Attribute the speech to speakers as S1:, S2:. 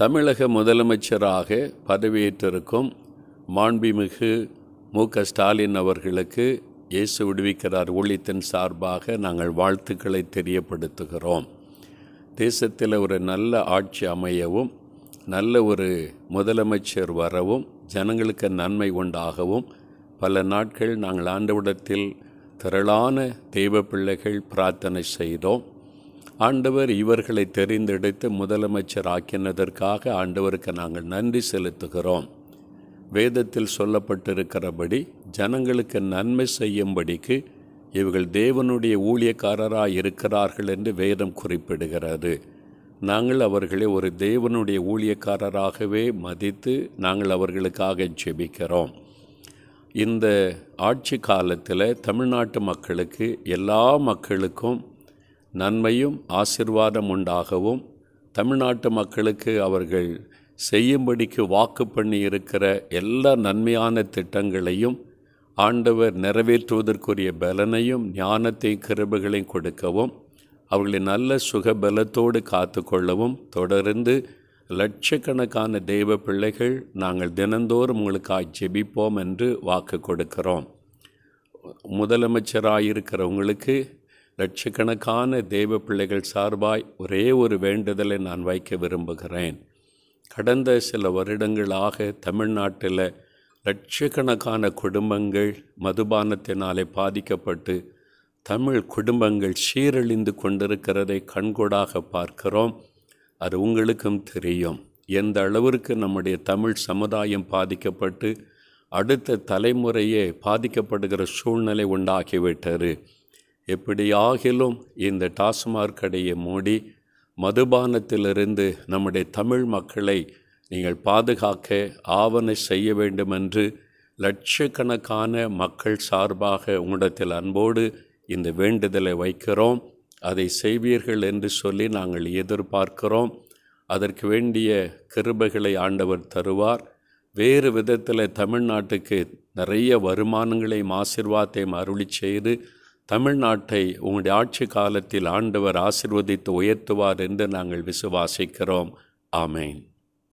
S1: தமிழக முதலமைச்சராக பதவியேற்றிருக்கும் மாண்புமிகு மு க ஸ்டாலின் அவர்களுக்கு இயேசு விடுவிக்கிறார் ஊழியத்தின் சார்பாக நாங்கள் வாழ்த்துக்களை தெரியப்படுத்துகிறோம் தேசத்தில் ஒரு நல்ல ஆட்சி அமையவும் நல்ல ஒரு முதலமைச்சர் வரவும் ஜனங்களுக்கு நன்மை உண்டாகவும் பல நாட்கள் நாங்கள் ஆண்டவிடத்தில் திரளான தெய்வ பிள்ளைகள் பிரார்த்தனை செய்தோம் ஆண்டவர் இவர்களை தெரிந்தெடுத்து முதலமைச்சர் ஆக்கினதற்காக ஆண்டவருக்கு நாங்கள் நன்றி செலுத்துகிறோம் வேதத்தில் சொல்லப்பட்டிருக்கிறபடி ஜனங்களுக்கு நன்மை செய்யும்படிக்கு இவர்கள் தேவனுடைய ஊழியக்காரராக இருக்கிறார்கள் என்று வேதம் குறிப்பிடுகிறது நாங்கள் அவர்களை ஒரு தேவனுடைய ஊழியக்காரராகவே மதித்து நாங்கள் அவர்களுக்காக ஜெபிக்கிறோம் இந்த ஆட்சி காலத்தில் தமிழ்நாட்டு மக்களுக்கு எல்லா மக்களுக்கும் நன்மையும் ஆசிர்வாதம் உண்டாகவும் தமிழ்நாட்டு மக்களுக்கு அவர்கள் செய்யும்படிக்கு வாக்கு பண்ணி இருக்கிற எல்லா நன்மையான திட்டங்களையும் ஆண்டவர் நிறைவேற்றுவதற்குரிய பலனையும் ஞானத்தையும் கிருபுகளையும் கொடுக்கவும் அவர்களை நல்ல சுகபலத்தோடு காத்து கொள்ளவும் தொடர்ந்து லட்சக்கணக்கான தெய்வ பிள்ளைகள் நாங்கள் தினந்தோறும் உங்களுக்காக ஜெபிப்போம் என்று வாக்கு கொடுக்கிறோம் முதலமைச்சராக இருக்கிறவங்களுக்கு லட்சக்கணக்கான தெய்வ பிள்ளைகள் சார்பாய் ஒரே ஒரு வேண்டுதலை நான் வைக்க விரும்புகிறேன் கடந்த சில வருடங்களாக தமிழ்நாட்டில் லட்சக்கணக்கான குடும்பங்கள் மதுபானத்தினாலே பாதிக்கப்பட்டு தமிழ் குடும்பங்கள் சீரழிந்து கொண்டிருக்கிறதை கண்கூடாக பார்க்கிறோம் அது உங்களுக்கும் தெரியும் எந்த அளவிற்கு நம்முடைய தமிழ் சமுதாயம் பாதிக்கப்பட்டு அடுத்த தலைமுறையே பாதிக்கப்படுகிற சூழ்நிலை உண்டாகிவிட்டது எப்படியாகிலும் இந்த டாஸ்மாக் கடையை மூடி மதுபானத்திலிருந்து நம்முடைய தமிழ் மக்களை நீங்கள் பாதுகாக்க ஆவணை செய்ய வேண்டும் என்று லட்சக்கணக்கான மக்கள் சார்பாக உங்களிடத்தில் அன்போடு இந்த வேண்டுதலை வைக்கிறோம் அதை செய்வீர்கள் என்று சொல்லி நாங்கள் எதிர்பார்க்கிறோம் அதற்கு வேண்டிய கிருபைகளை ஆண்டவர் தருவார் வேறு விதத்தில் தமிழ்நாட்டுக்கு நிறைய வருமானங்களையும் ஆசிர்வாதத்தையும் அருளி செய்து தமிழ்நாட்டை உங்களுடைய ஆட்சி காலத்தில் ஆண்டவர் ஆசிர்வதித்து உயர்த்துவார் என்று நாங்கள் விசுவாசிக்கிறோம் ஆமேன்